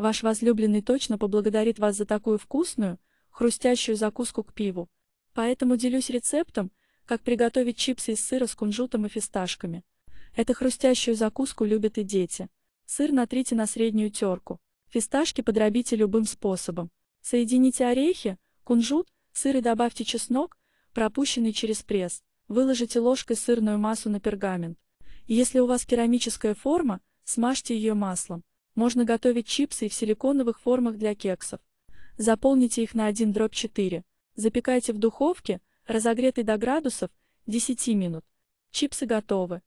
Ваш возлюбленный точно поблагодарит вас за такую вкусную, хрустящую закуску к пиву. Поэтому делюсь рецептом, как приготовить чипсы из сыра с кунжутом и фисташками. Эту хрустящую закуску любят и дети. Сыр натрите на среднюю терку. Фисташки подробите любым способом. Соедините орехи, кунжут, сыр и добавьте чеснок, пропущенный через пресс. Выложите ложкой сырную массу на пергамент. Если у вас керамическая форма, смажьте ее маслом. Можно готовить чипсы и в силиконовых формах для кексов. Заполните их на 1 дробь 4. Запекайте в духовке, разогретой до градусов, 10 минут. Чипсы готовы.